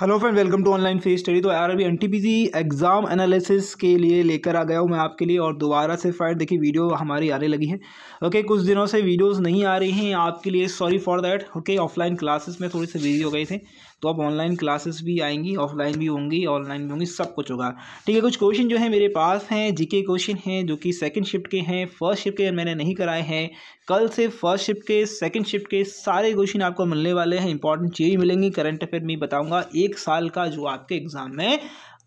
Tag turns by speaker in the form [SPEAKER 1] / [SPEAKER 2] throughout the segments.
[SPEAKER 1] hello friend welcome to online free study तो यार अभी एन एग्ज़ाम एनालिसिस के लिए लेकर आ गया हूँ मैं आपके लिए और दोबारा से फायर देखिए वीडियो हमारी आने लगी है ओके कुछ दिनों से वीडियोस नहीं आ रही हैं आपके लिए sorry for that okay offline classes में थोड़ी सी बिजी हो गई थी तो अब ऑनलाइन क्लासेस भी आएंगी ऑफलाइन भी होंगी ऑनलाइन भी होंगी सब कुछ होगा ठीक है कुछ क्वेश्चन जो है मेरे पास हैं जीके क्वेश्चन हैं जो कि सेकंड शिफ्ट के हैं फर्स्ट शिफ्ट के मैंने नहीं कराए हैं कल से फर्स्ट शिफ्ट के सेकंड शिफ्ट के सारे क्वेश्चन आपको मिलने वाले हैं इंपॉर्टेंट चीज़ मिलेंगी करंट अफेयर में बताऊँगा एक साल का जो आपके एग्ज़ाम में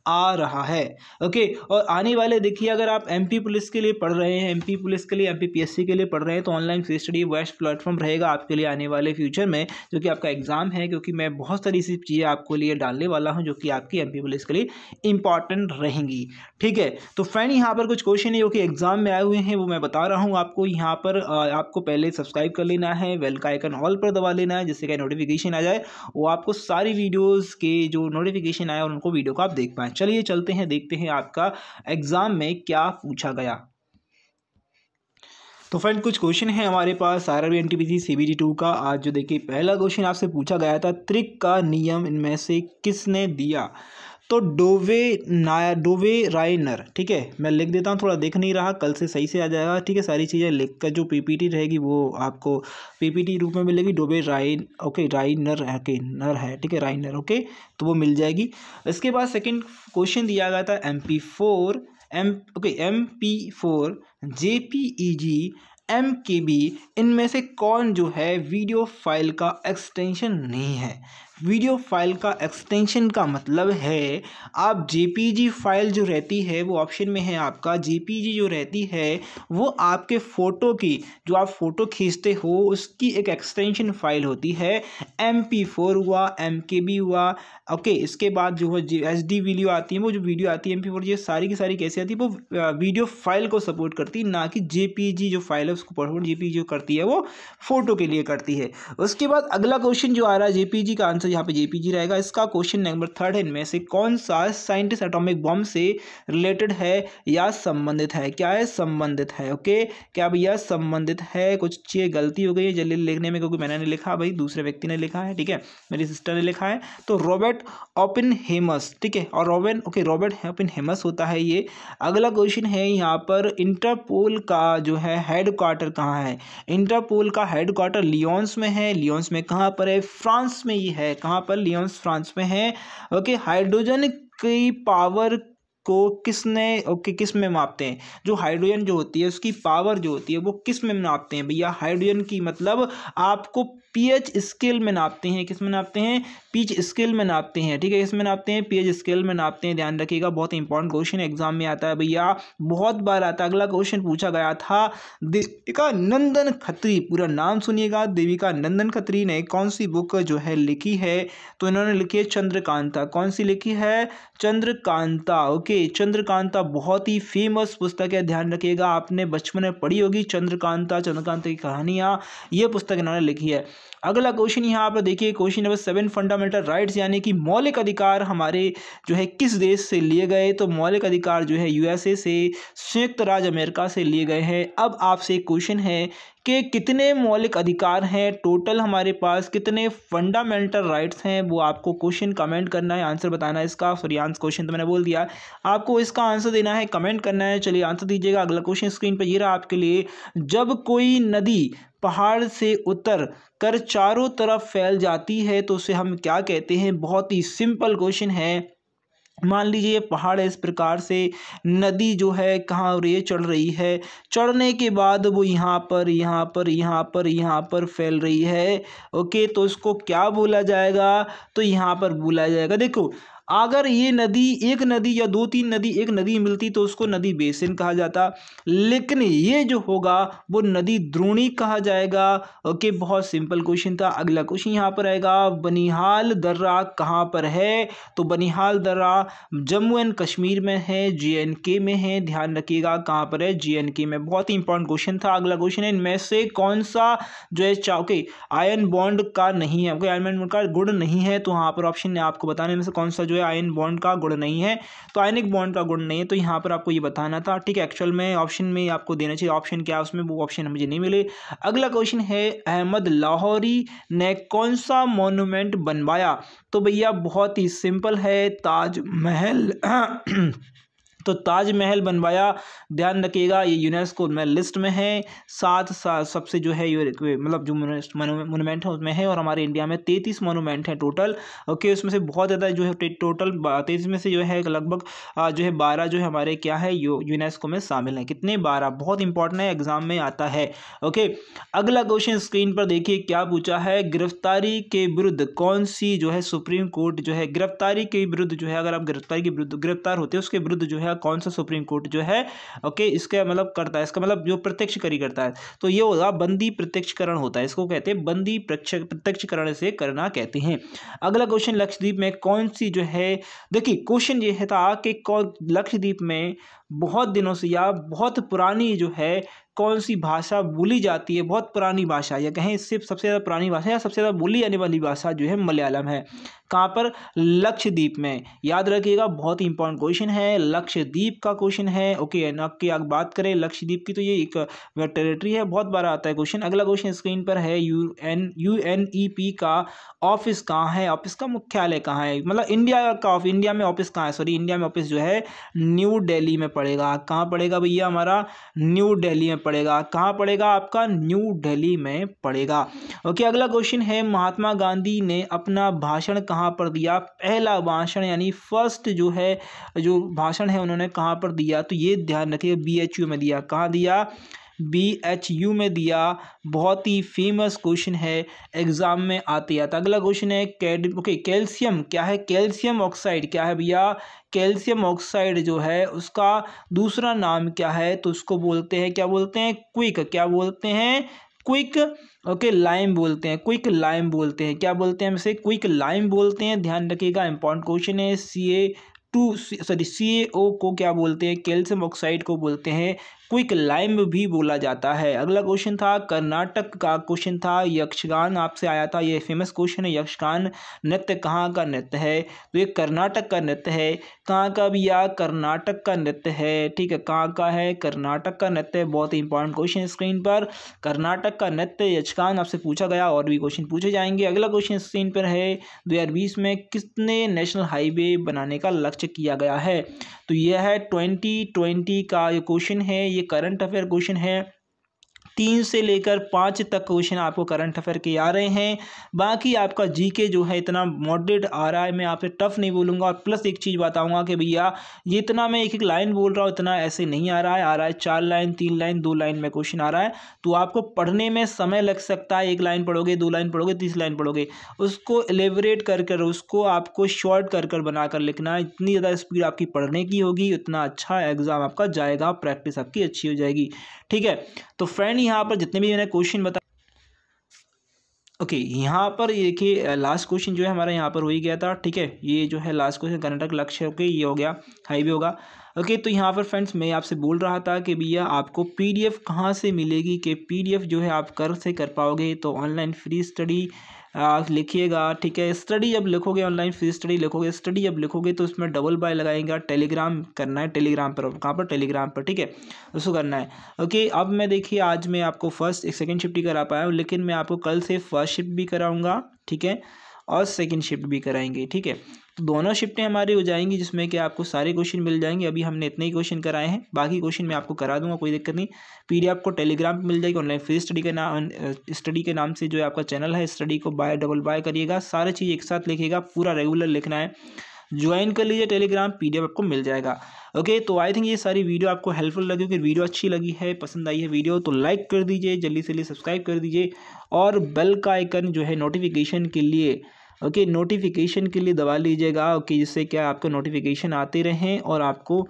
[SPEAKER 1] आ रहा है ओके और आने वाले देखिए अगर आप एमपी पुलिस के लिए पढ़ रहे हैं एमपी पुलिस के लिए एमपी पीएससी के लिए पढ़ रहे हैं तो online free study best platform रहेगा आपके लिए आने वाले फ्यूचर में जो कि आपका एग्जाम है क्योंकि मैं बहुत सारी ऐसी चीज़ें आपको लिए डालने वाला हूँ जो कि आपकी एम पुलिस के लिए इंपॉर्टेंट रहेंगी ठीक है तो फ्रेंड यहाँ पर कुछ क्वेश्चन है जो कि एग्जाम में आए हुए हैं वो मैं बता रहा हूँ आपको यहाँ पर आपको पहले सब्सक्राइब कर लेना है वेल का आइकन ऑल पर दबा लेना है जिससे क्या नोटिफिकेशन आ जाए वो आपको सारी वीडियोज़ के जो नोटिफिकेशन और उनको वीडियो को आप देख पाए चलिए चलते हैं देखते हैं आपका एग्ज़ाम में क्या पूछा गया तो फ्रेंड कुछ क्वेश्चन है हमारे पास R R N T P C C B two का आज जो देखिए पहला क्वेश्चन आपसे पूछा गया था त्रिक का नियम इनमें से किसने दिया तो डोवे नाया डोवे राइनर ठीक है मैं लिख देता हूँ थोड़ा देख नहीं रहा कल से सही से आ जाएगा ठीक है सारी चीज़ें लिख कर जो पीपीटी रहेगी वो आपको पीपीटी रूप में मिलेगी डोबे राइन ओके राइनर ओके नर है ठीक है राइनर ओके तो वो मिल जाएगी इसके बाद सेकेंड क्वेश्चन दिया गया था M P four M okay M P four J P E G M K B इनमें से कौन जो है वीडियो फाइल का एक्सटेंशन नहीं है वीडियो फाइल का एक्सटेंशन का मतलब है आप जेपीजी फाइल जो रहती है वो ऑप्शन में है आपका जेपीजी जो रहती है वो आपके फ़ोटो की जो आप फ़ोटो खींचते हो उसकी एक एक्सटेंशन फ़ाइल होती है एम पी फोर हुआ एम के बी हुआ ओके इसके बाद जो है एच डी वीडियो आती है वो जो वीडियो आती है एम पी फोर ये सारी की सारी कैसे आती है वो वीडियो फाइल को सपोर्ट करती है ना कि जे पी जी जो फाइल है उसको सपोर्ट जे पी जी जो करती है वो फ़ोटो के लिए करती है उसके बाद अगला क्वेश्चन जो आ रहा है जे जी का आंसर यहाँ पे जेपीजी रहेगा इसका क्वेश्चन नंबर थर्ड है इनमें से कौन सा साइंटिस्ट एटॉमिक बम से रिलेटेड है या संबंधित है क्या है संबंधित है ओके क्या भैया संबंधित है कुछ चीज़ गलती हो गई है जल्दी लिखने में क्योंकि मैंने नहीं लिखा भाई दूसरे व्यक्ति ने लिखा है ठीक है मेरी सिस्टर ने लिखा है तो रॉबर्ट ओपिन हेमस ठीक है और रॉबिन ओके रॉबर्ट ओपिन हेमस होता है ये अगला क्वेश्चन है यहाँ पर इंटरपोल का जो है हेड क्वार्टर कहाँ है इंटरपोल का हेड क्वार्टर लियोन्स में है लियोन्स में कहाँ पर है फ्रांस में ही है कहाँ पर लियोन्स फ्रांस में है ओके हाइड्रोजन की पावर को किसने ओके किस में मापते हैं जो हाइड्रोजन जो होती है उसकी पावर जो होती है वो किस में मापते हैं भैया हाइड्रोजन की मतलब आपको पीएच स्केल में नापते हैं किस में नापते हैं पीच स्केल में नापते हैं ठीक है इसमें नापते हैं पीएच स्केल में नापते हैं ध्यान रखिएगा बहुत इंपॉर्टेंट क्वेश्चन एग्जाम में आता है भैया बहुत बार आता है अगला क्वेश्चन पूछा गया था देविका नंदन खत्री पूरा नाम सुनिएगा देविका नंदन खत्री ने कौन सी बुक जो है लिखी है तो इन्होंने लिखी है चंद्रकांता कौन सी लिखी है चंद्रकांता ओके चंद्रकांता बहुत ही फेमस पुस्तक है ध्यान रखिएगा आपने बचपन में पढ़ी होगी चंद्रकांता चंद्रकांता की कहानियाँ ये पुस्तक इन्होंने लिखी है अगला क्वेश्चन यहाँ पर देखिए question number seven fundamental rights यानी कि मौलिक अधिकार हमारे जो है किस देश से लिए गए तो मौलिक अधिकार जो है यूएसए से संयुक्त राज्य अमेरिका से लिए गए हैं अब आपसे क्वेश्चन है कि कितने मौलिक अधिकार हैं टोटल हमारे पास कितने फंडामेंटल राइट्स हैं वो आपको क्वेश्चन कमेंट करना है आंसर बताना है इसका सॉरी आंसर क्वेश्चन तो मैंने बोल दिया आपको इसका आंसर देना है कमेंट करना है चलिए आंसर दीजिएगा अगला क्वेश्चन स्क्रीन पर ये रहा आपके लिए जब कोई नदी पहाड़ से उतर कर चारों तरफ फैल जाती है तो उसे हम क्या कहते हैं बहुत ही सिंपल क्वेश्चन है मान लीजिए पहाड़ इस प्रकार से नदी जो है कहाँ और ये चढ़ रही है चढ़ने के बाद वो यहाँ पर यहाँ पर यहाँ पर यहाँ पर फैल रही है ओके तो इसको क्या बोला जाएगा तो यहाँ पर बोला जाएगा देखो अगर ये नदी एक नदी या दो तीन नदी एक नदी मिलती तो उसको नदी बेसिन कहा जाता लेकिन ये जो होगा वो नदी द्रोणी कहा जाएगा ओके बहुत सिंपल क्वेश्चन था अगला क्वेश्चन यहाँ पर आएगा बनिहाल दर्रा कहाँ पर है तो बनिहाल दर्रा जम्मू एंड कश्मीर में है जे में है ध्यान रखिएगा कहाँ पर है जे में बहुत ही इंपॉर्टेंट क्वेश्चन था अगला क्वेश्चन है इनमें से कौन सा जो है चाके आयन बॉन्ड का नहीं है ओके आयन बॉन्ड का गुण नहीं है तो यहाँ पर ऑप्शन आपको बताने में से कौन सा जो है है आयन बॉन्ड का गुण नहीं है तो आयनिक बॉन्ड का गुण नहीं है तो यहाँ पर आपको ये बताना था ठीक है एक्चुअल में ऑप्शन में आपको देना चाहिए ऑप्शन क्या उसमें वो ऑप्शन मुझे नहीं मिले अगला क्वेश्चन है अहमद लाहौरी ने कौन सा मोनूमेंट बनवाया तो भैया बहुत ही सिंपल है ताजमहल तो ताजमहल बनवाया ध्यान रखिएगा ये यूनेस्को में लिस्ट में है सात सा, सबसे जो है मतलब जो मोनूमेंट है उसमें है और हमारे इंडिया में तैंतीस मोनूमेंट हैं टोटल ओके उसमें से बहुत ज़्यादा जो है टोटल तेईस में से जो है लगभग जो है बारह जो है हमारे क्या है यूनेस्को में शामिल हैं कितने बारह बहुत इंपॉर्टेंट है एग्जाम में आता है ओके अगला क्वेश्चन स्क्रीन पर देखिए क्या पूछा है गिरफ्तारी के विरुद्ध कौन सी जो है सुप्रीम कोर्ट जो है गिरफ्तारी के विरुद्ध जो है अगर आप गिरफ्तारी के विरुद्ध गिरफ्तार होते हैं उसके विरुद्ध जो है है कौन सा सुप्रीम कोर्ट जो है ओके इसका मतलब करता है इसका मतलब जो प्रत्यक्षकरी करता है तो ये होगा बंदी प्रत्यक्षकरण होता है इसको कहते हैं बंदी प्रत्यक्षकरण से करना कहते हैं अगला क्वेश्चन लक्षद्वीप में कौन सी जो है देखिए क्वेश्चन ये है था कि कौन लक्षद्वीप में बहुत दिनों से या बहुत पुरानी जो है कौन सी भाषा बोली जाती है बहुत पुरानी भाषा या कहें इससे सबसे ज़्यादा पुरानी भाषा या सबसे ज़्यादा बोली जाने वाली भाषा जो है मलयालम है कहाँ पर लक्षद्वीप में याद रखिएगा बहुत ही इंपॉर्टेंट क्वेश्चन है लक्षद्वीप का क्वेश्चन है ओके एंड आपकी अगर बात करें लक्षद्वीप की तो ये एक टेरेटरी है बहुत बार आता है क्वेश्चन अगला क्वेश्चन स्क्रीन पर है U N U N E P का ऑफिस कहाँ है ऑफिस का मुख्यालय कहाँ है मतलब इंडिया का ऑफ इंडिया में ऑफिस कहाँ है सॉरी इंडिया में ऑफिस जो है न्यू डेली में पड़ेगा कहाँ पड़ेगा भैया हमारा न्यू दिल्ली में पड़ेगा कहाँ पड़ेगा आपका न्यू दिल्ली में पड़ेगा ओके अगला क्वेश्चन है महात्मा गांधी ने अपना भाषण कहाँ पर दिया पहला भाषण यानी फर्स्ट जो है जो भाषण है उन्होंने कहाँ पर दिया तो ये ध्यान रखिए बी एच यू में दिया कहाँ दिया बी एच यू में दिया बहुत ही फेमस क्वेश्चन है एग्ज़ाम में आते आता अगला क्वेश्चन है कैड ओके कैल्शियम क्या है कैल्शियम ऑक्साइड क्या है भैया कैल्शियम ऑक्साइड जो है उसका दूसरा नाम क्या है तो उसको बोलते हैं क्या बोलते हैं क्विक क्या बोलते हैं क्विक ओके लाइम बोलते हैं क्विक लाइम बोलते हैं क्या बोलते हैं हमसे क्विक लाइम बोलते हैं ध्यान रखिएगा इंपॉर्टेंट क्वेश्चन है सी ए टू सॉरी सी ए ओ को क्या बोलते हैं कैल्शियम ऑक्साइड को बोलते हैं क्विक लाइम भी बोला जाता है अगला क्वेश्चन था कर्नाटक का क्वेश्चन था यक्षगान आपसे आया था ये फेमस क्वेश्चन है यक्षगान नृत्य कहाँ का नृत्य है तो ये कर्नाटक का नृत्य है कहाँ का या कर्नाटक का नृत्य है ठीक है कहाँ का है कर्नाटक का नृत्य बहुत ही इंपॉर्टेंट क्वेश्चन स्क्रीन पर कर्नाटक का नृत्य यक्षगान आपसे पूछा गया और भी क्वेश्चन पूछे जाएंगे अगला क्वेश्चन स्क्रीन पर है दो में कितने नेशनल हाईवे बनाने का लक्ष्य किया गया है तो यह है ट्वेंटी ट्वेंटी का ये क्वेश्चन है ये करंट अफेयर क्वेश्चन है तीन से लेकर पाँच तक क्वेश्चन आपको करंट अफेयर के आ रहे हैं बाकी आपका जीके जो है इतना मॉडरेट आ रहा है मैं आपसे टफ नहीं बोलूँगा और प्लस एक चीज़ बताऊँगा कि भैया जितना मैं एक एक लाइन बोल रहा हूँ इतना ऐसे नहीं आ रहा है आ रहा है चार लाइन तीन लाइन दो लाइन में क्वेश्चन आ रहा है तो आपको पढ़ने में समय लग सकता है एक लाइन पढ़ोगे दो लाइन पढ़ोगे तीस लाइन पढ़ोगे उसको एलेबरेट कर कर उसको आपको शॉर्ट कर कर बना कर लिखना है इतनी ज़्यादा स्पीड आपकी पढ़ने की होगी उतना अच्छा एग्ज़ाम आपका जाएगा प्रैक्टिस आपकी अच्छी हो जाएगी ठीक है तो फ्रेंड यानी यहाँ पर जितने भी मैंने क्वेश्चन बता ओके okay, यहाँ पर ये देखिए लास्ट क्वेश्चन जो है हमारा यहाँ पर हो ही गया था ठीक है ये जो है लास्ट क्वेश्चन कर्नाटक लक्ष्य ओके ये हो गया हाई भी होगा ओके okay, तो यहाँ पर फ्रेंड्स मैं आपसे बोल रहा था कि भैया आपको पीडीएफ डी कहाँ से मिलेगी कि पीडीएफ जो है आप कर से कर पाओगे तो ऑनलाइन फ्री स्टडी लिखिएगा ठीक है स्टडी जब लिखोगे ऑनलाइन फीस स्टडी लिखोगे स्टडी जब लिखोगे तो उसमें डबल बाय लगाएंगे टेलीग्राम करना है टेलीग्राम पर कहाँ पर टेलीग्राम पर ठीक है उसको करना है ओके अब मैं देखिए आज मैं आपको फर्स्ट सेकेंड शिफ्ट ही करा पाया हूँ लेकिन मैं आपको कल से फर्स्ट शिफ्ट भी कराऊँगा ठीक है और सेकेंड शिफ्ट भी कराएंगे ठीक है तो दोनों शिफ्टें हमारी हो जाएंगी जिसमें कि आपको सारे क्वेश्चन मिल जाएंगे अभी हमने इतने ही क्वेश्चन कराए हैं बाकी क्वेश्चन मैं आपको करा दूंगा कोई दिक्कत नहीं डी आपको टेलीग्राम पर मिल जाएगी ऑनलाइन फ्री स्टडी के नाम स्टडी के नाम से जो आपका चैनल है स्टडी को बाय डबल बाय करिएगा सारे चीज़ एक साथ लिखिएगा पूरा रेगुलर लिखना है ज्वाइन कर लीजिए टेलीग्राम एफ आपको मिल जाएगा ओके तो आई थिंक ये सारी वीडियो आपको हेल्पफुल लगी क्योंकि वीडियो अच्छी लगी है पसंद आई है वीडियो तो लाइक कर दीजिए जल्दी से जल्दी सब्सक्राइब कर दीजिए और बेल का आइकन जो है नोटिफिकेशन के लिए ओके नोटिफिकेशन के लिए दबा लीजिएगा ओके जिससे क्या आपको नोटिफिकेशन आते रहें और आपको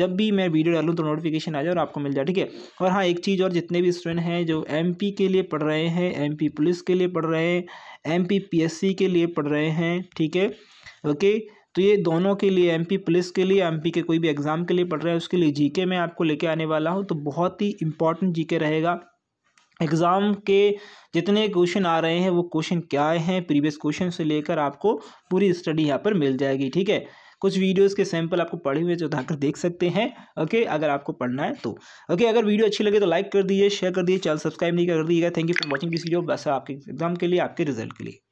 [SPEAKER 1] जब भी मैं वीडियो डालूँ तो नोटिफिकेशन आ जाए और आपको मिल जाए ठीक है और हाँ एक चीज़ और जितने भी स्टूडेंट हैं जो एम के लिए पढ़ रहे हैं एम पुलिस के लिए पढ़ रहे हैं एम के लिए पढ़ रहे हैं ठीक है ओके तो ये दोनों के लिए एमपी पुलिस के लिए एमपी के कोई भी एग्ज़ाम के लिए पढ़ रहे हैं उसके लिए जीके मैं आपको लेके आने वाला हूँ तो बहुत ही इंपॉर्टेंट जीके रहेगा एग्ज़ाम के जितने क्वेश्चन आ रहे हैं वो क्वेश्चन क्या हैं प्रीवियस क्वेश्चन से लेकर आपको पूरी स्टडी यहाँ पर मिल जाएगी ठीक है कुछ वीडियोस के सैंपल आपको पढ़े हुए जो उठाकर देख सकते हैं ओके अगर आपको पढ़ना है तो ओके अगर वीडियो अच्छी लगे तो लाइक कर दीजिए शेयर कर दीजिए चैनल सब्सक्राइब नहीं कर दीजिएगा thank you for watching this video बस आपके एग्जाम के लिए आपके रिजल्ट के लिए